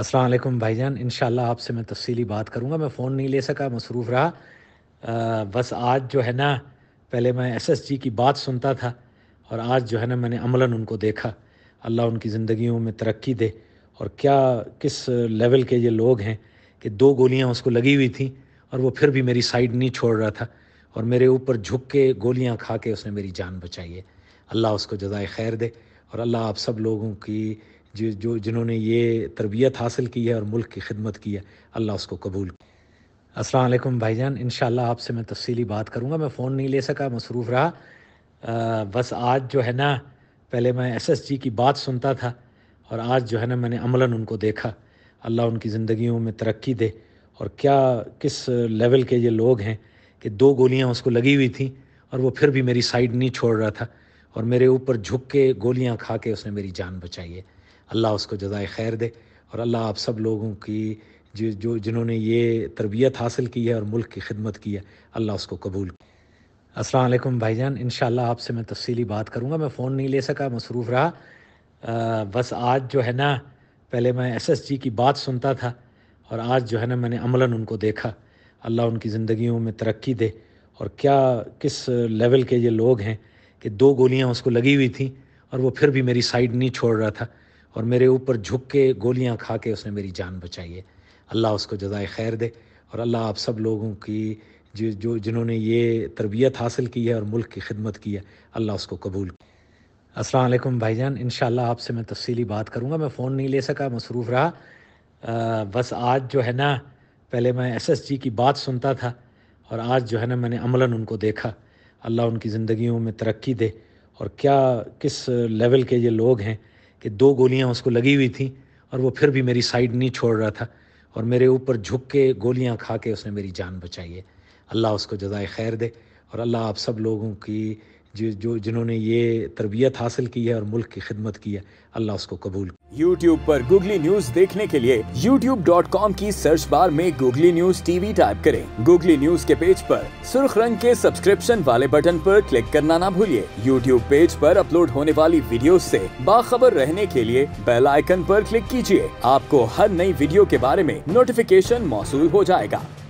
अस्सलाम वालेकुम जान इन आपसे मैं तफसीली बात करूँगा मैं फ़ोन नहीं ले सका मसरूफ़ रहा आ, बस आज जो है ना पहले मैं एस एस जी की बात सुनता था और आज जो है ना मैंने अमलन उनको देखा अल्लाह उनकी ज़िंदगियों में तरक्की दे और क्या किस लेवल के ये लोग हैं कि दो गोलियाँ उसको लगी हुई थी और वह फिर भी मेरी साइड नहीं छोड़ रहा था और मेरे ऊपर झुक के गोलियां खा के उसने मेरी जान बचाई है अल्लाह उसको जदाय खैर दे और अल्लाह आप सब लोगों की जो जो जिन्होंने ये तरबियत हासिल की है और मुल्क की खिदमत की है अल्लाह उसको कबूल अस्सलाम वालेकुम भाईजान इन आपसे मैं तफसीली बात करूँगा मैं फ़ोन नहीं ले सका मसरूफ़ रहा आ, बस आज जो है ना पहले मैं एस एस जी की बात सुनता था और आज जो है ना मैंने अमलन उनको देखा अल्लाह उनकी ज़िंदगियों में तरक्की दे और क्या किस लेवल के ये लोग हैं कि दो गोलियां उसको लगी हुई थी और वो फिर भी मेरी साइड नहीं छोड़ रहा था और मेरे ऊपर झुक के गोलियां खा के उसने मेरी जान बचाई है अल्लाह उसको जजाय खैर दे और अल्लाह आप सब लोगों की जो जो जिन्होंने ये तरबियत हासिल की है और मुल्क की खिदमत की है अल्लाह उसको कबूल अस्सलाम वालेकुम भाईजान इन आपसे मैं तफसीली बात करूँगा मैं फ़ोन नहीं ले सका मसरूफ़ रहा आ, बस आज जो है ना पहले मैं एसएसजी की बात सुनता था और आज जो है ना मैंने अमलन उनको देखा अल्लाह उनकी ज़िंदगियों में तरक्की दे और क्या किस लेवल के ये लोग हैं कि दो गोलियां उसको लगी हुई थी और वो फिर भी मेरी साइड नहीं छोड़ रहा था और मेरे ऊपर झुक के गोलियां खा के उसने मेरी जान बचाई है अल्लाह उसको जजाय खैर दे और अल्लाह आप सब लोगों की जो जो जिन्होंने ये तरबियत हासिल की है और मुल्क की खिदमत की है अल्लाह उसको कबूल अस्सलाम वालेकुम भाईजान इन आपसे मैं तफसीली बात करूँगा मैं फ़ोन नहीं ले सका मसरूफ़ रहा आ, बस आज जो है ना पहले मैं एसएसजी की बात सुनता था और आज जो है ना मैंने अमलन उनको देखा अल्लाह उनकी ज़िंदगियों में तरक्की दे और क्या किस लेवल के ये लोग हैं कि दो गोलियां उसको लगी हुई थी और वो फिर भी मेरी साइड नहीं छोड़ रहा था और मेरे ऊपर झुक के गोलियां खा के उसने मेरी जान बचाई है अल्लाह उसको जजाय खैर दे और अल्लाह आप सब लोगों की जो जिन्होंने ये तरबियत हासिल की है और मुल्क की खिदमत की है अल्लाह उसको कबूल YouTube पर गूगली न्यूज देखने के लिए YouTube.com की सर्च बार में गूगली न्यूज TV टाइप करें गूगली न्यूज के पेज पर सुर्ख रंग के सब्सक्रिप्शन वाले बटन पर क्लिक करना ना भूलिए YouTube पेज पर अपलोड होने वाली वीडियो से बाखबर रहने के लिए बेल आइकन पर क्लिक कीजिए आपको हर नई वीडियो के बारे में नोटिफिकेशन मौसू हो जाएगा